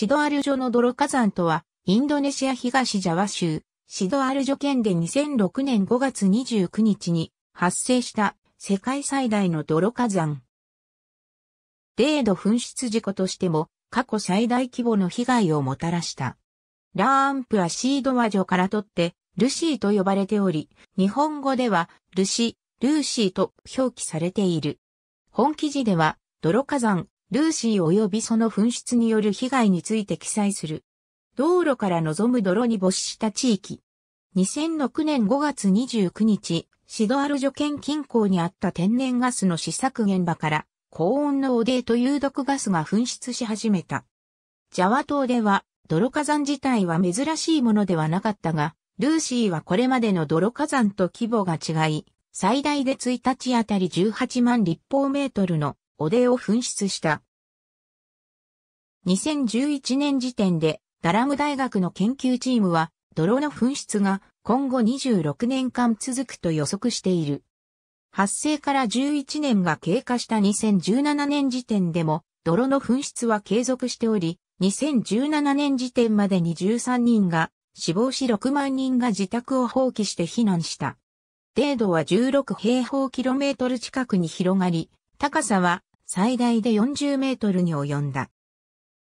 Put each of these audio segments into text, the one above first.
シドアルジョの泥火山とは、インドネシア東ジャワ州、シドアルジョ県で2006年5月29日に発生した世界最大の泥火山。デー度噴出事故としても過去最大規模の被害をもたらした。ラーンプはシードワジョから取って、ルシーと呼ばれており、日本語では、ルシ、ルーシーと表記されている。本記事では、泥火山ルーシー及びその紛失による被害について記載する。道路から望む泥に没した地域。2006年5月29日、シドアル除県近郊にあった天然ガスの試作現場から、高温の汚泥と有毒ガスが噴出し始めた。ジャワ島では、泥火山自体は珍しいものではなかったが、ルーシーはこれまでの泥火山と規模が違い、最大で1日あたり18万立方メートルの汚泥を噴出した。2011年時点で、ダラム大学の研究チームは、泥の噴出が今後26年間続くと予測している。発生から11年が経過した2017年時点でも、泥の噴出は継続しており、2017年時点までに13人が死亡し6万人が自宅を放棄して避難した。程度は16平方キロメートル近くに広がり、高さは最大で40メートルに及んだ。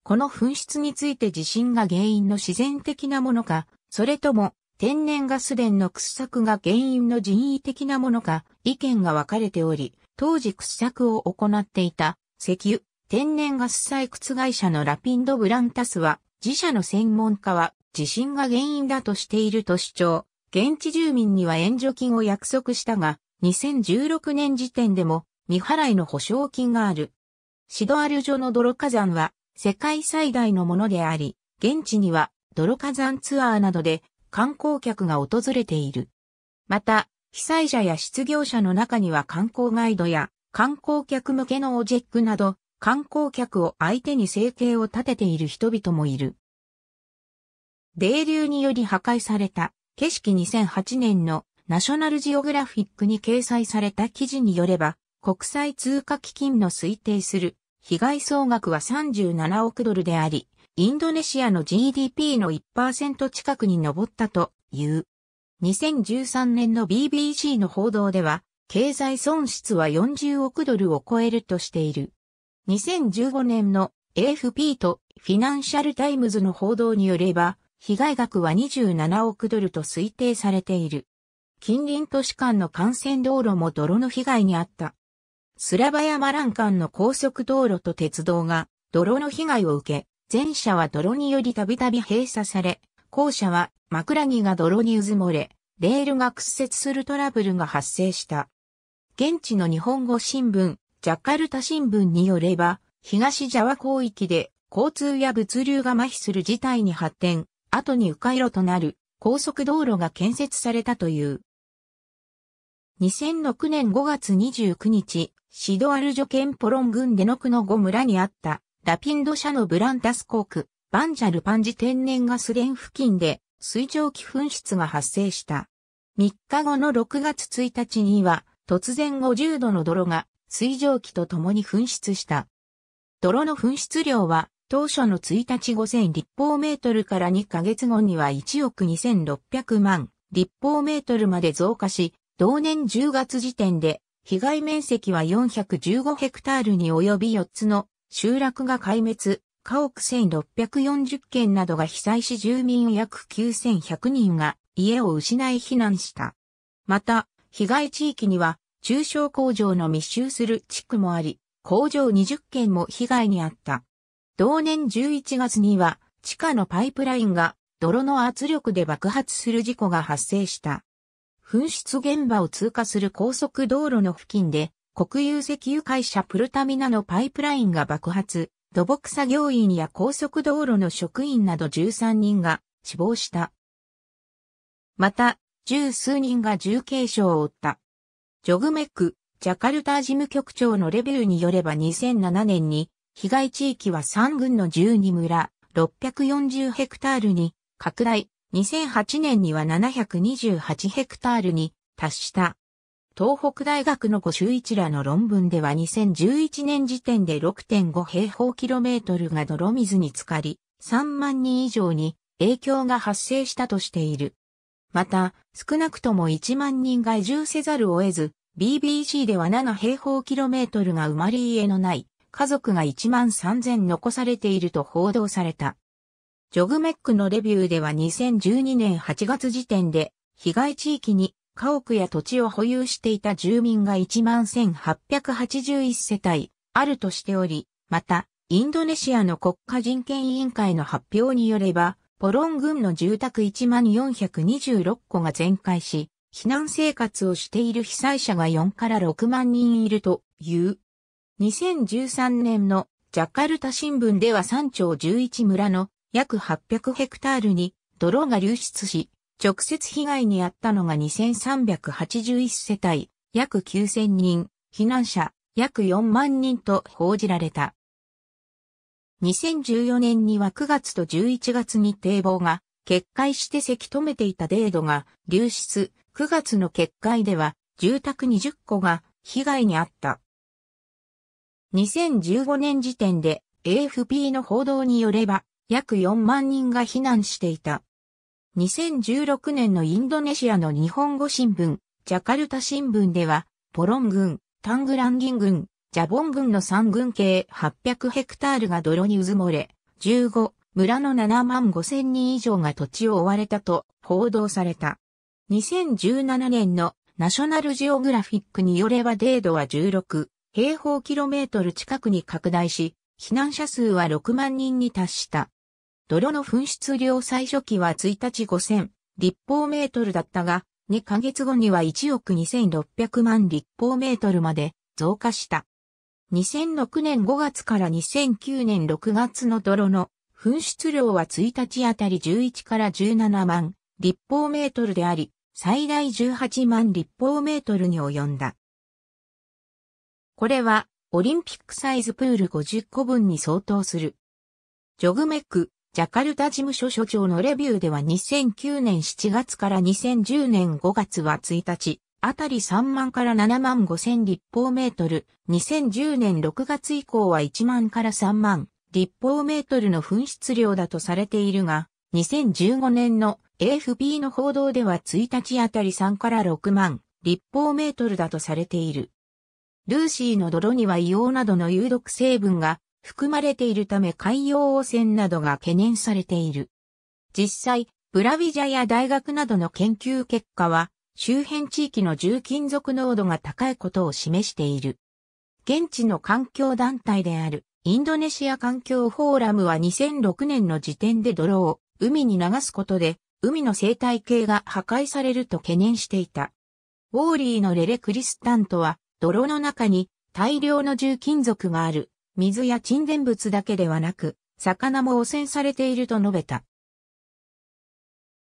この噴出について地震が原因の自然的なものか、それとも天然ガス田の掘削が原因の人為的なものか、意見が分かれており、当時掘削を行っていた石油、天然ガス採掘会社のラピンド・ブランタスは、自社の専門家は地震が原因だとしていると主張。現地住民には援助金を約束したが、2016年時点でも未払いの保証金がある。シドアルジョの泥火山は世界最大のものであり、現地には泥火山ツアーなどで観光客が訪れている。また、被災者や失業者の中には観光ガイドや観光客向けのオジェックなど、観光客を相手に生計を立てている人々もいる。泥流により破壊された景色2008年のナショナルジオグラフィックに掲載された記事によれば、国際通貨基金の推定する被害総額は37億ドルであり、インドネシアの GDP の1%近くに上ったという。2013年の BBC の報道では、経済損失は40億ドルを超えるとしている。2015年の AFP とフィナンシャルタイムズの報道によれば、被害額は27億ドルと推定されている。近隣都市間の幹線道路も泥の被害にあった。スラバヤマラン間の高速道路と鉄道が泥の被害を受け、前者は泥によりたびたび閉鎖され、後者は枕木が泥にうずもれ、レールが屈折するトラブルが発生した。現地の日本語新聞、ジャカルタ新聞によれば、東ジャワ広域で交通や物流が麻痺する事態に発展、後に迂回路となる高速道路が建設されたという。2006年5月29日、シドアルジョ県ポロン郡デノクのゴ村にあった、ラピンド社のブランタスコーク、バンジャルパンジ天然ガス田付近で水蒸気噴出が発生した。3日後の6月1日には、突然50度の泥が水蒸気と共に噴出した。泥の噴出量は当初の1日5000立方メートルから2ヶ月後には1億2600万立方メートルまで増加し、同年10月時点で被害面積は415ヘクタールに及び4つの集落が壊滅、家屋1640軒などが被災し住民約9100人が家を失い避難した。また、被害地域には中小工場の密集する地区もあり、工場20件も被害に遭った。同年11月には地下のパイプラインが泥の圧力で爆発する事故が発生した。噴出現場を通過する高速道路の付近で、国有石油会社プルタミナのパイプラインが爆発、土木作業員や高速道路の職員など13人が死亡した。また、十数人が重軽傷を負った。ジョグメック、ジャカルタ事務局長のレベルによれば2007年に、被害地域は3軍の12村、640ヘクタールに拡大、2008年には728ヘクタールに達した。東北大学のご周一らの論文では2011年時点で6.5平方キロメートルが泥水に浸かり、3万人以上に影響が発生したとしている。また、少なくとも1万人が移住せざるを得ず、BBC では7平方キロメートルが埋まり家のない家族が1万3000残されていると報道された。ジョグメックのレビューでは2012年8月時点で、被害地域に家屋や土地を保有していた住民が11,881世帯あるとしており、また、インドネシアの国家人権委員会の発表によれば、ポロン群の住宅14,426戸が全壊し、避難生活をしている被災者が4から6万人いるという。2013年のジャカルタ新聞では3町11村の約800ヘクタールに泥が流出し、直接被害に遭ったのが2381世帯、約9000人、避難者、約4万人と報じられた。2014年には9月と11月に堤防が決壊してせき止めていたデードが流出、9月の決壊では住宅20個が被害に遭った。2015年時点で AFP の報道によれば約4万人が避難していた。2016年のインドネシアの日本語新聞、ジャカルタ新聞では、ポロン軍、タングランギン軍、ジャボン軍の3軍計800ヘクタールが泥に渦漏もれ、15、村の7万5千人以上が土地を追われたと報道された。2017年のナショナルジオグラフィックによればデードは16平方キロメートル近くに拡大し、避難者数は6万人に達した。泥の噴出量最初期は1日5000立方メートルだったが、2ヶ月後には1億2600万立方メートルまで増加した。2006年5月から2009年6月の泥の噴出量は1日あたり11から17万立方メートルであり、最大18万立方メートルに及んだ。これはオリンピックサイズプール50個分に相当する。ジョグメク、ジャカルタ事務所所長のレビューでは2009年7月から2010年5月は1日、あたり3万から7万5千立方メートル、2010年6月以降は1万から3万立方メートルの噴出量だとされているが、2015年の AFP の報道では1日あたり3から6万立方メートルだとされている。ルーシーの泥には硫黄などの有毒成分が含まれているため海洋汚染などが懸念されている。実際、ブラビジャや大学などの研究結果は、周辺地域の重金属濃度が高いことを示している。現地の環境団体であるインドネシア環境フォーラムは2006年の時点で泥を海に流すことで海の生態系が破壊されると懸念していた。ウォーリーのレレクリスタントは泥の中に大量の重金属がある水や沈殿物だけではなく、魚も汚染されていると述べた。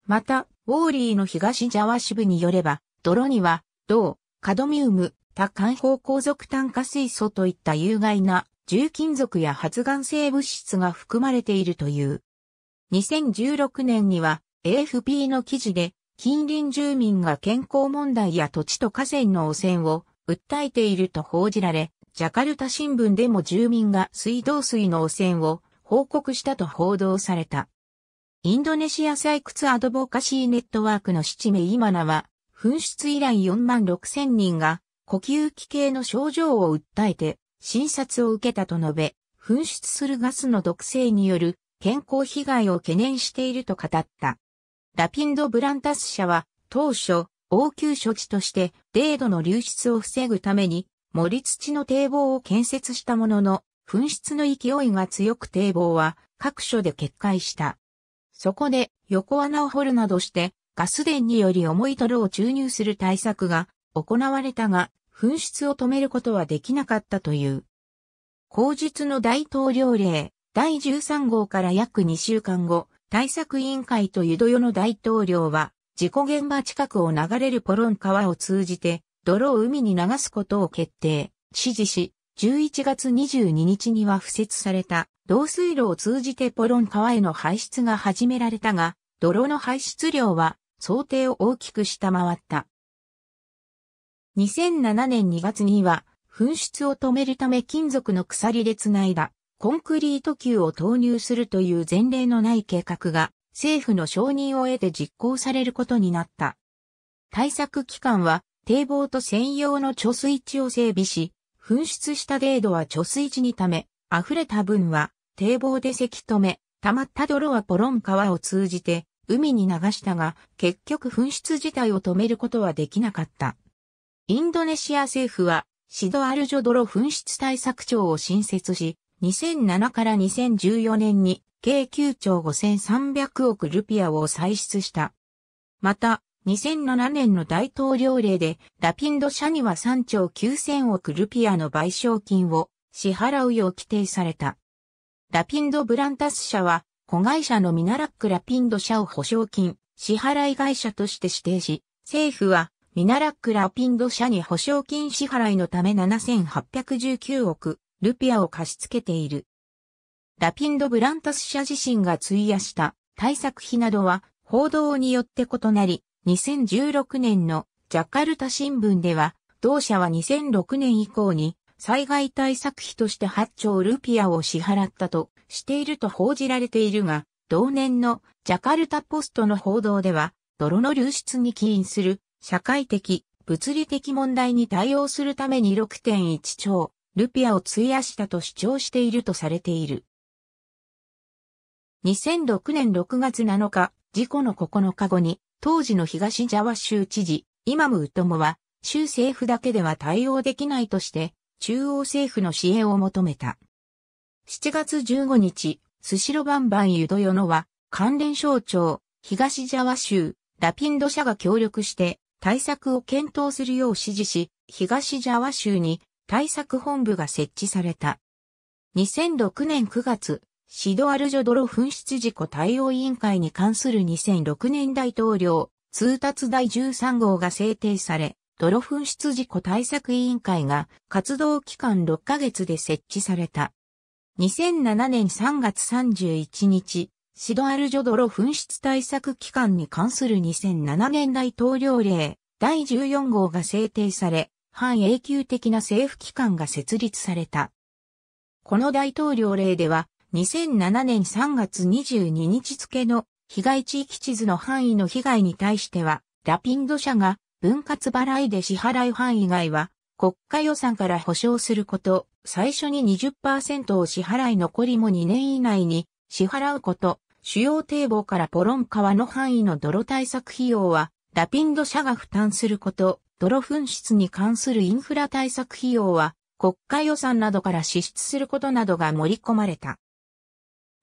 また、ウォーリーの東ジャワ支部によれば、泥には、銅、カドミウム、多環方鉱属炭化水素といった有害な重金属や発がん性物質が含まれているという。2016年には AFP の記事で近隣住民が健康問題や土地と河川の汚染を訴えていると報じられ、ジャカルタ新聞でも住民が水道水の汚染を報告したと報道された。インドネシア採掘アドボカシーネットワークの七名イマナは、噴出以来4万6千人が呼吸器系の症状を訴えて診察を受けたと述べ、噴出するガスの毒性による健康被害を懸念していると語った。ラピンド・ブランタス社は当初、応急処置として、デードの流出を防ぐために、森土の堤防を建設したものの、噴出の勢いが強く堤防は各所で決壊した。そこで横穴を掘るなどしてガス田により重い泥を注入する対策が行われたが、噴出を止めることはできなかったという。後述の大統領令第13号から約2週間後、対策委員会とユドヨの大統領は、事故現場近くを流れるポロン川を通じて、泥を海に流すことを決定、指示し、11月22日には敷設された導水路を通じてポロン川への排出が始められたが、泥の排出量は想定を大きく下回った。2007年2月には、噴出を止めるため金属の鎖で繋いだコンクリート球を投入するという前例のない計画が政府の承認を得て実行されることになった。対策期間は堤防と専用の貯水池を整備し、噴出した程度は貯水池にため、溢れた分は堤防でせき止め、溜まった泥はポロン川を通じて海に流したが、結局噴出自体を止めることはできなかった。インドネシア政府は、シドアルジョ泥噴出対策庁を新設し、2007から2014年に計9兆5300億ルピアを歳出した。また、2007年の大統領令で、ラピンド社には3兆9000億ルピアの賠償金を支払うよう規定された。ラピンドブランタス社は、子会社のミナラックラピンド社を保証金、支払い会社として指定し、政府は、ミナラックラピンド社に保証金支払いのため7819億ルピアを貸し付けている。ラピンドブランタス社自身が費やした対策費などは報道によって異なり、2016年のジャカルタ新聞では、同社は2006年以降に災害対策費として8兆ルピアを支払ったとしていると報じられているが、同年のジャカルタポストの報道では、泥の流出に起因する社会的、物理的問題に対応するために6.1兆ルピアを費やしたと主張しているとされている。2006年6月7日、事故の9日後に当時の東ジャワ州知事、イマム・ウトモは、州政府だけでは対応できないとして、中央政府の支援を求めた。7月15日、スシロバンバン・ユドヨノは、関連省庁、東ジャワ州、ラピンド社が協力して、対策を検討するよう指示し、東ジャワ州に対策本部が設置された。2006年9月、シドアルジョドロ紛失事故対応委員会に関する2006年大統領通達第13号が制定され、ドロ紛失事故対策委員会が活動期間6ヶ月で設置された。2007年3月31日、シドアルジョドロ紛失対策機関に関する2007年大統領令第14号が制定され、半永久的な政府機関が設立された。この大統領令では、2007年3月22日付の被害地域地図の範囲の被害に対しては、ラピンド社が分割払いで支払い範囲外は、国家予算から保証すること、最初に20%を支払い残りも2年以内に支払うこと、主要堤防からポロン川の範囲の泥対策費用は、ラピンド社が負担すること、泥噴出に関するインフラ対策費用は、国家予算などから支出することなどが盛り込まれた。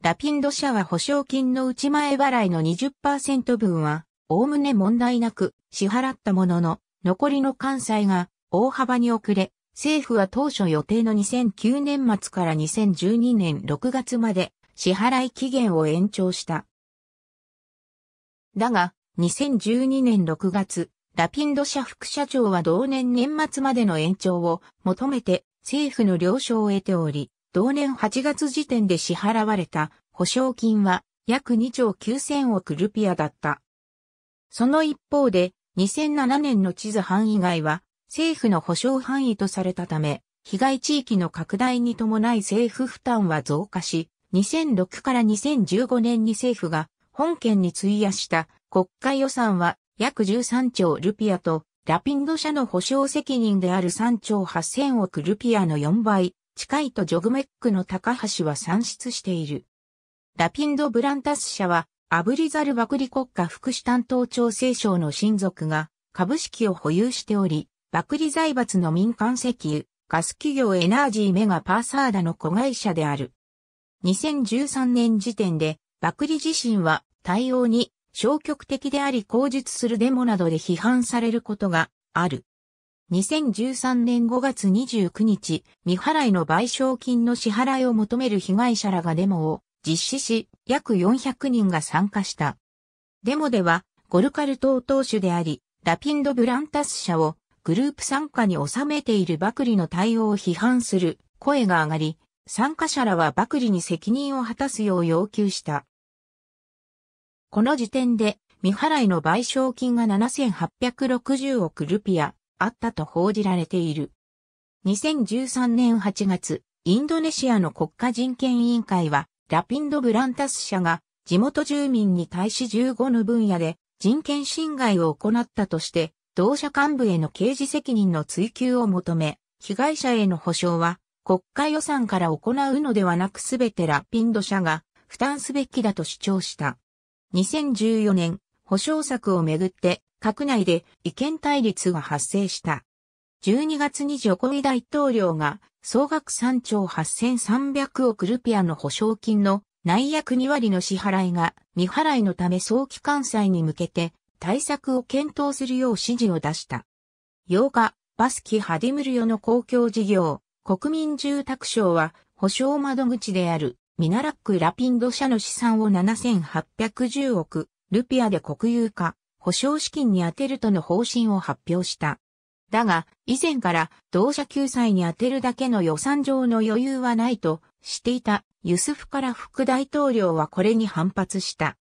ラピンド社は保証金の内前払いの20%分は、おおむね問題なく支払ったものの、残りの関西が大幅に遅れ、政府は当初予定の2009年末から2012年6月まで支払い期限を延長した。だが、2012年6月、ラピンド社副社長は同年年末までの延長を求めて政府の了承を得ており、同年8月時点で支払われた保証金は約2兆9000億ルピアだった。その一方で、2007年の地図範囲外は政府の保証範囲とされたため、被害地域の拡大に伴い政府負担は増加し、2006から2015年に政府が本県に費やした国家予算は約13兆ルピアと、ラピンド社の保証責任である3兆8000億ルピアの4倍近いとジョグメックの高橋は算出している。ラピンド・ブランタス社は、アブリザル・バクリ国家福祉担当調整省の親族が株式を保有しており、バクリ財閥の民間石油、ガス企業エナージーメガパーサーダの子会社である。2013年時点で、バクリ自身は対応に消極的であり口述するデモなどで批判されることがある。2013年5月29日、未払いの賠償金の支払いを求める被害者らがデモを実施し、約400人が参加した。デモでは、ゴルカル島党首であり、ラピンド・ブランタス社をグループ参加に収めているバクリの対応を批判する声が上がり、参加者らはバクリに責任を果たすよう要求した。この時点で、未払いの賠償金が7860億ルピア、あったと報じられている。2013年8月、インドネシアの国家人権委員会は、ラピンド・ブランタス社が地元住民に対し15の分野で人権侵害を行ったとして、同社幹部への刑事責任の追及を求め、被害者への補償は国家予算から行うのではなくすべてラピンド社が負担すべきだと主張した。2014年、補償策をめぐって閣内で意見対立が発生した。12月にジョコビ大統領が総額3兆8300億ルピアの保証金の内約2割の支払いが未払いのため早期関西に向けて対策を検討するよう指示を出した。8日、バスキ・ハディムルヨの公共事業、国民住宅省は保証窓口であるミナラック・ラピンド社の資産を7810億ルピアで国有化。保証資金に充てるとの方針を発表した。だが、以前から同社救済に充てるだけの予算上の余裕はないとしていたユスフから副大統領はこれに反発した。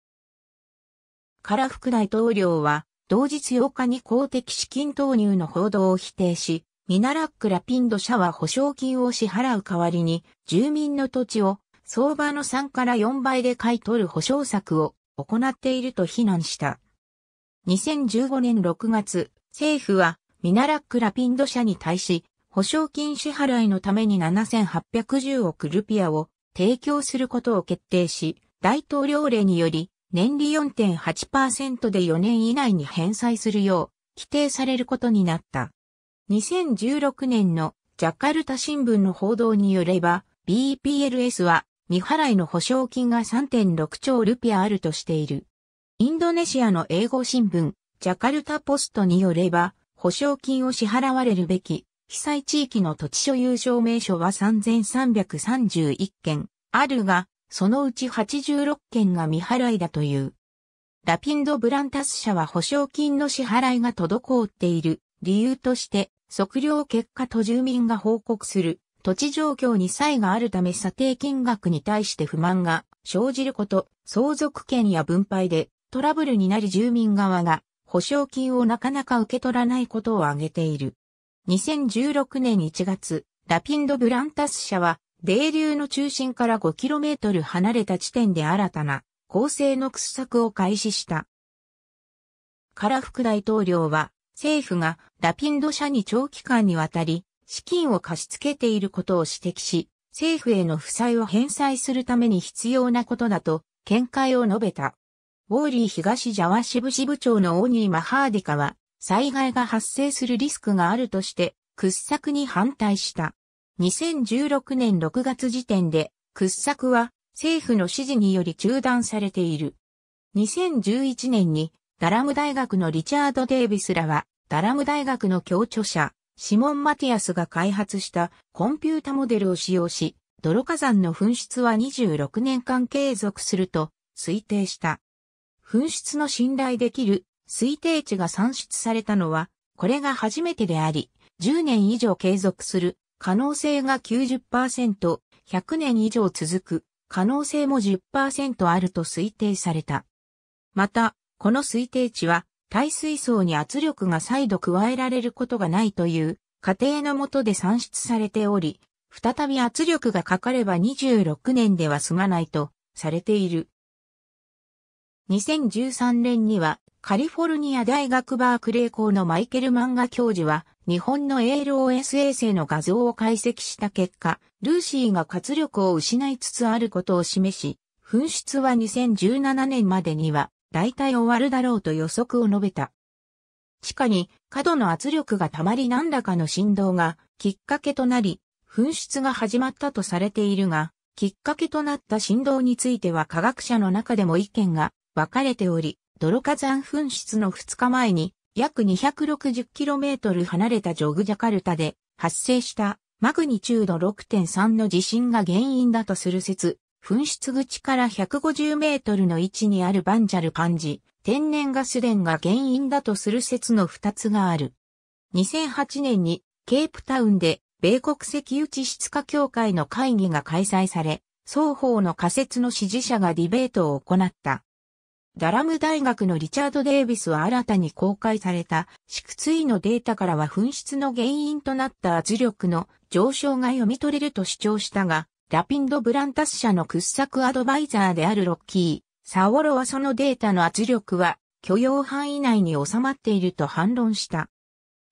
から副大統領は、同日8日に公的資金投入の報道を否定し、ミナラックラピンド社は保証金を支払う代わりに、住民の土地を相場の3から4倍で買い取る保証策を行っていると非難した。2015年6月、政府はミナラック・ラピンド社に対し、保証金支払いのために7810億ルピアを提供することを決定し、大統領令により、年利4.8%で4年以内に返済するよう、規定されることになった。2016年のジャカルタ新聞の報道によれば、BPLS は未払いの保証金が3.6兆ルピアあるとしている。インドネシアの英語新聞、ジャカルタポストによれば、保証金を支払われるべき、被災地域の土地所有証明書は3331件あるが、そのうち86件が未払いだという。ラピンド・ブランタス社は保証金の支払いが滞っている理由として、測量結果と住民が報告する土地状況に差異があるため査定金額に対して不満が生じること、相続権や分配でトラブルになり住民側が保証金をなかなか受け取らないことを挙げている。2016年1月、ラピンド・ブランタス社は、泥流の中心から 5km 離れた地点で新たな構成の掘削を開始した。カラ副大統領は、政府がラピンド社に長期間にわたり資金を貸し付けていることを指摘し、政府への負債を返済するために必要なことだと見解を述べた。ウォーリー東ジャワ支部支部長のオニー・マハーディカは、災害が発生するリスクがあるとして、掘削に反対した。2016年6月時点で、掘削は政府の指示により中断されている。2011年に、ダラム大学のリチャード・デイビスらは、ダラム大学の協著者、シモン・マティアスが開発したコンピュータモデルを使用し、泥火山の噴出は26年間継続すると推定した。噴出の信頼できる推定値が算出されたのは、これが初めてであり、10年以上継続する可能性が90%、100年以上続く可能性も10%あると推定された。また、この推定値は、耐水層に圧力が再度加えられることがないという過程のもとで算出されており、再び圧力がかかれば26年では済まないとされている。2013年にはカリフォルニア大学バークレー校のマイケル・マンガ教授は日本の ALOS 衛星の画像を解析した結果、ルーシーが活力を失いつつあることを示し、噴出は2017年までには大体終わるだろうと予測を述べた。地下に過度の圧力がたまり何らかの振動がきっかけとなり、噴出が始まったとされているが、きっかけとなった振動については科学者の中でも意見が分かれており、泥火山噴出の2日前に約 260km 離れたジョグジャカルタで発生したマグニチュード6.3の地震が原因だとする説、噴出口から150メートルの位置にあるバンジャルパンジ、天然ガス田が原因だとする説の2つがある。2008年にケープタウンで米国石油地質化協会の会議が開催され、双方の仮説の支持者がディベートを行った。ダラム大学のリチャード・デイビスは新たに公開された敷椎のデータからは紛失の原因となった圧力の上昇が読み取れると主張したが、ラピンド・ブランタス社の掘削アドバイザーであるロッキー、サオロはそのデータの圧力は許容範囲内に収まっていると反論した。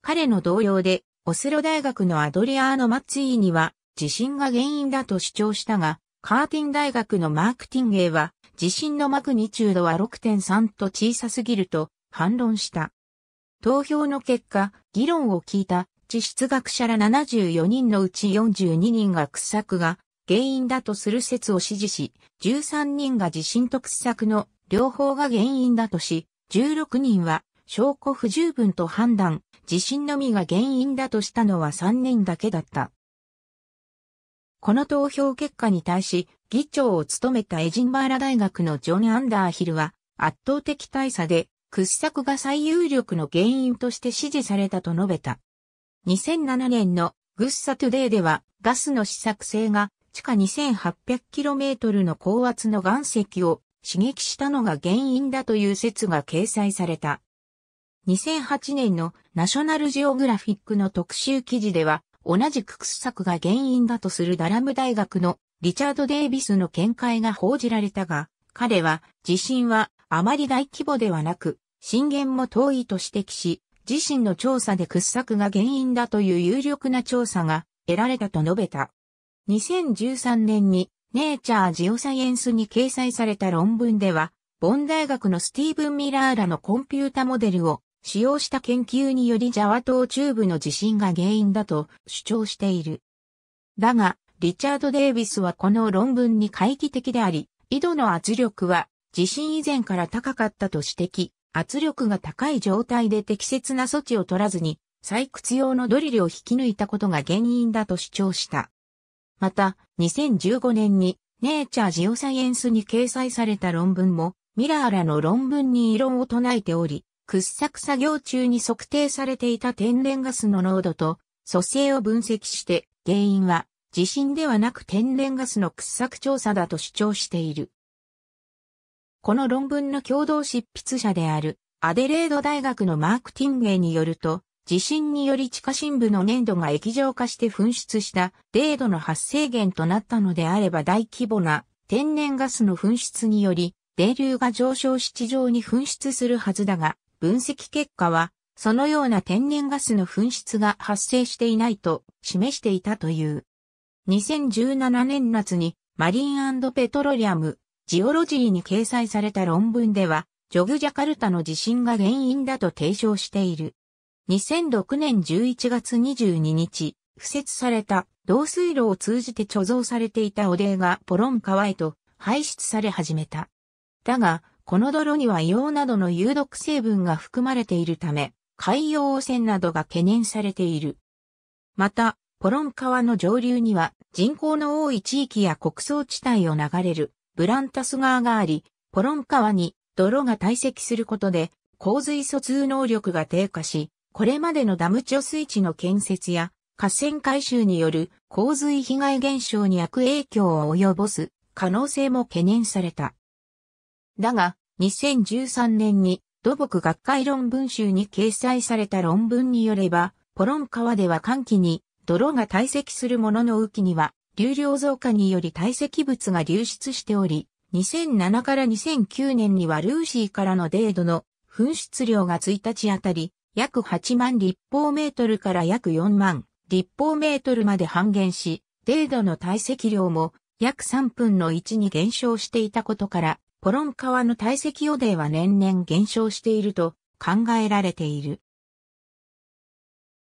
彼の同僚で、オスロ大学のアドリアーノ・マツィーには地震が原因だと主張したが、カーティン大学のマーク・ティンゲは、地震のマグニチュードは6.3と小さすぎると反論した。投票の結果、議論を聞いた地質学者ら74人のうち42人が掘削が原因だとする説を支持し、13人が地震と掘削の両方が原因だとし、16人は証拠不十分と判断、地震のみが原因だとしたのは3人だけだった。この投票結果に対し、議長を務めたエジンバーラ大学のジョン・アンダーヒルは、圧倒的大差で掘削が最有力の原因として支持されたと述べた。2007年のグッサトゥデイではガスの試作性が地下 2800km の高圧の岩石を刺激したのが原因だという説が掲載された。2008年のナショナルジオグラフィックの特集記事では同じく掘削が原因だとするダラム大学のリチャード・デイビスの見解が報じられたが、彼は地震はあまり大規模ではなく、震源も遠いと指摘し、自身の調査で掘削が原因だという有力な調査が得られたと述べた。2013年にネイチャージオサイエンスに掲載された論文では、ボン大学のスティーブン・ミラーらのコンピュータモデルを使用した研究によりジャワ島中部の地震が原因だと主張している。だが、リチャード・デイビスはこの論文に回帰的であり、井戸の圧力は地震以前から高かったと指摘、圧力が高い状態で適切な措置を取らずに、採掘用のドリルを引き抜いたことが原因だと主張した。また、2015年に、ネイチャージオサイエンスに掲載された論文も、ミラーらの論文に異論を唱えており、掘削作業中に測定されていた天然ガスの濃度と、組成を分析して、原因は地震ではなく天然ガスの掘削調査だと主張している。この論文の共同執筆者であるアデレード大学のマーク・ティンウェイによると、地震により地下深部の粘土が液状化して噴出した泥度の発生源となったのであれば大規模な天然ガスの噴出により、泥流が上昇し地上に噴出するはずだが、分析結果は、そのような天然ガスの噴出が発生していないと示していたという。2017年夏にマリンペトロリアム、ジオロジーに掲載された論文では、ジョグジャカルタの地震が原因だと提唱している。2006年11月22日、付設された導水路を通じて貯蔵されていた汚泥がポロン川へと排出され始めた。だが、この泥には硫黄などの有毒成分が含まれているため、海洋汚染などが懸念されている。また、ポロン川の上流には人口の多い地域や穀倉地帯を流れるブランタス川があり、ポロン川に泥が堆積することで洪水疎通能力が低下し、これまでのダム貯水池の建設や河川改修による洪水被害減少に悪影響を及ぼす可能性も懸念された。だが、2013年に土木学会論文集に掲載された論文によれば、ポロン川では寒気に泥が堆積するものの雨季には、流量増加により堆積物が流出しており、2007から2009年にはルーシーからのデードの噴出量が1日あたり約8万立方メートルから約4万立方メートルまで半減し、デードの堆積量も約3分の1に減少していたことから、ポロン川の堆積予定は年々減少していると考えられている。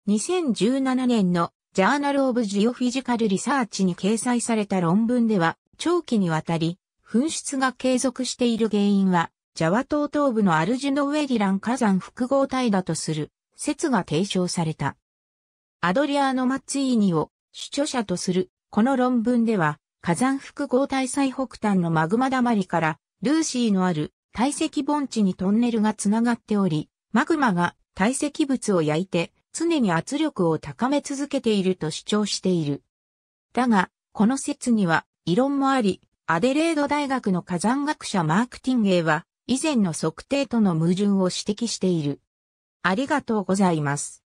2017年のジャーナル・オブ・ジオフィジカル・リサーチに掲載された論文では、長期にわたり、噴出が継続している原因は、ジャワ島東部のアルジュノウェディラン火山複合体だとする説が提唱された。アドリアーノ・マッツィーニを主著者とするこの論文では火山複合体最北端のマグマ溜りからルーシーのある堆積盆地にトンネルがつながっておりマグマが堆積物を焼いて常に圧力を高め続けていると主張している。だが、この説には異論もあり、アデレード大学の火山学者マーク・ティンゲイは、以前の測定との矛盾を指摘している。ありがとうございます。